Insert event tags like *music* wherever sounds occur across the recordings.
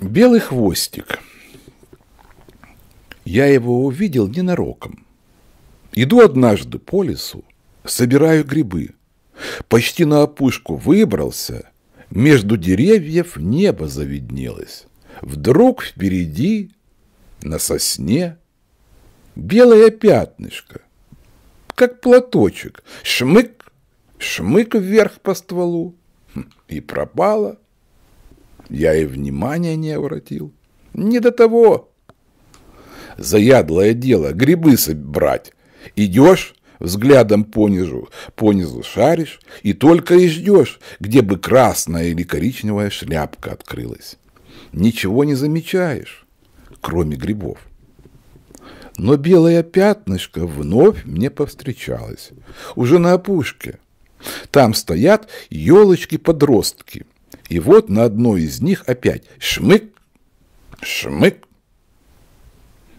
Белый хвостик. Я его увидел ненароком. Иду однажды по лесу, собираю грибы. Почти на опушку выбрался, между деревьев небо завиднелось. Вдруг впереди, на сосне, белое пятнышко, как платочек, шмык, шмык вверх по стволу хм, и пропало. Я и внимания не обратил. Не до того. Заядлое дело, грибы собрать. Идешь, взглядом понизу, понизу шаришь и только и ждешь, где бы красная или коричневая шляпка открылась. Ничего не замечаешь, кроме грибов. Но белое пятнышко вновь мне повстречалось, уже на опушке. Там стоят елочки-подростки – и вот на одной из них опять шмык, шмык.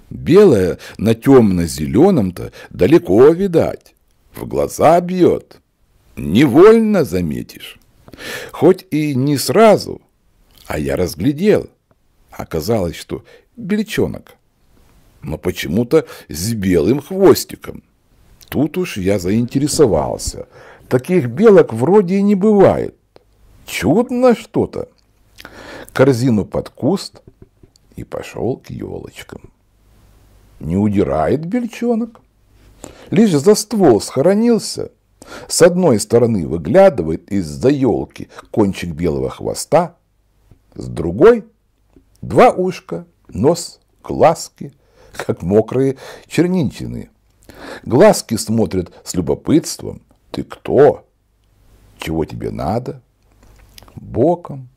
Белое на темно-зеленом-то далеко видать, в глаза бьет. Невольно заметишь. Хоть и не сразу, а я разглядел. Оказалось, что бельчонок, но почему-то с белым хвостиком. Тут уж я заинтересовался. Таких белок вроде и не бывает чудно что-то. Корзину под куст и пошел к елочкам. Не удирает бельчонок. Лишь за ствол схоронился. С одной стороны выглядывает из-за елки кончик белого хвоста, с другой – два ушка, нос, глазки, как мокрые чернинчины. Глазки смотрят с любопытством. Ты кто? Чего тебе надо? боком,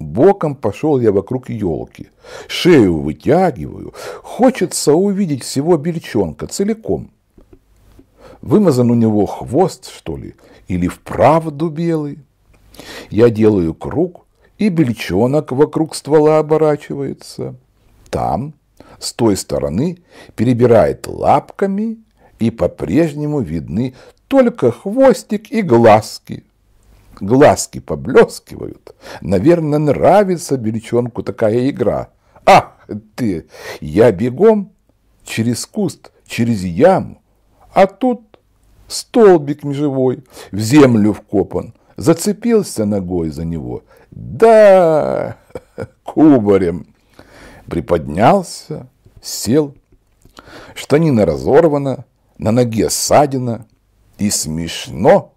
боком пошел я вокруг елки. Шею вытягиваю. Хочется увидеть всего бельчонка целиком. Вымазан у него хвост, что ли, или вправду белый. Я делаю круг, и бельчонок вокруг ствола оборачивается. Там, с той стороны, перебирает лапками, и по-прежнему видны только хвостик и глазки глазки поблескивают. Наверное, нравится бельчонку такая игра. А, ты! Я бегом через куст, через яму, а тут столбик межевой в землю вкопан. Зацепился ногой за него. Да, кубарем. Приподнялся, сел. Штанина разорвана, на ноге ссадина. И смешно,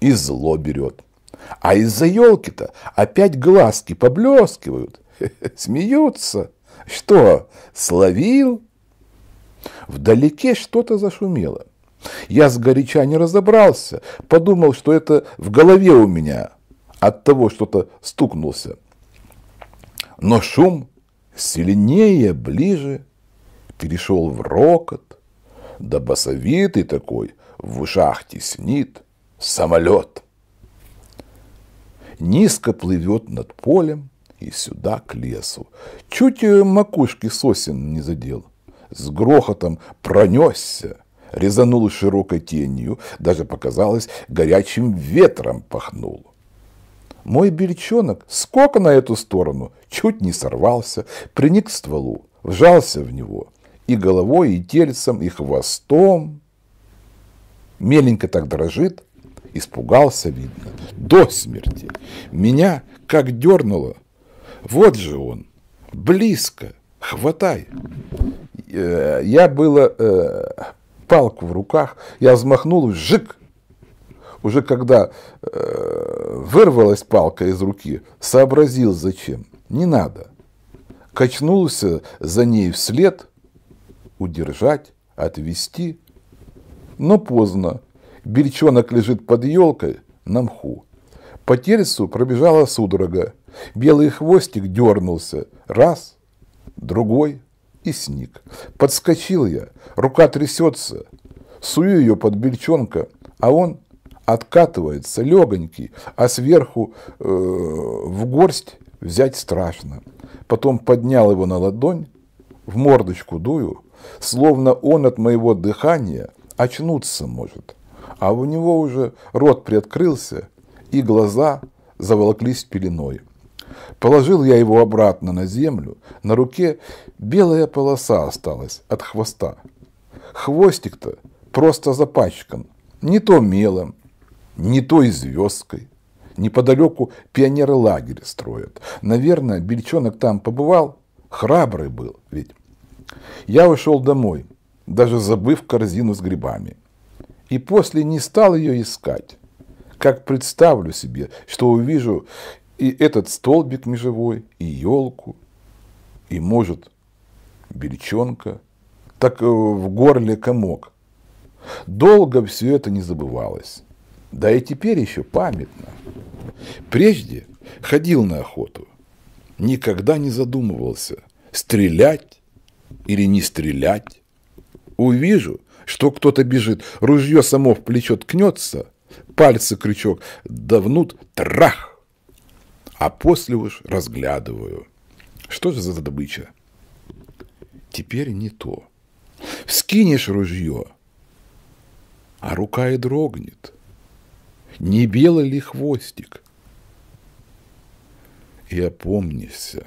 и зло берет. А из-за елки-то опять глазки поблескивают, *laughs* смеются. Что, словил? Вдалеке что-то зашумело. Я сгоряча не разобрался, подумал, что это в голове у меня от того что-то стукнулся. Но шум сильнее, ближе, перешел в рокот, да басовитый такой, в ушах теснит самолет низко плывет над полем и сюда к лесу. Чуть э, макушки сосен не задел. С грохотом пронесся, резанул широкой тенью, даже показалось, горячим ветром пахнул. Мой бельчонок сколько на эту сторону, чуть не сорвался, приник к стволу, вжался в него и головой, и тельцем, и хвостом. Меленько так дрожит, Испугался, видно, до смерти. Меня как дернуло. Вот же он, близко, хватай. Э, я было э, палку в руках, я взмахнул, жик. Уже когда э, вырвалась палка из руки, сообразил зачем. Не надо. Качнулся за ней вслед, удержать, отвести, но поздно. Бельчонок лежит под елкой на мху. По тельцу пробежала судорога. Белый хвостик дернулся. Раз, другой и сник. Подскочил я. Рука трясется. Сую ее под бельчонка, а он откатывается, легонький, а сверху э, в горсть взять страшно. Потом поднял его на ладонь, в мордочку дую, словно он от моего дыхания очнуться может а у него уже рот приоткрылся, и глаза заволоклись пеленой. Положил я его обратно на землю, на руке белая полоса осталась от хвоста. Хвостик-то просто запачкан, не то мелом, не то и звездкой. Неподалеку пионеры лагерь строят. Наверное, бельчонок там побывал, храбрый был ведь. Я ушел домой, даже забыв корзину с грибами и после не стал ее искать. Как представлю себе, что увижу и этот столбик межевой, и елку, и, может, бельчонка, так э, в горле комок. Долго все это не забывалось. Да и теперь еще памятно. Прежде ходил на охоту, никогда не задумывался, стрелять или не стрелять. Увижу, что кто-то бежит, ружье само в плечо ткнется, пальцы крючок давнут, трах! А после уж разглядываю. Что же за добыча? Теперь не то. Вскинешь ружье, а рука и дрогнет. Не белый ли хвостик? И опомнишься.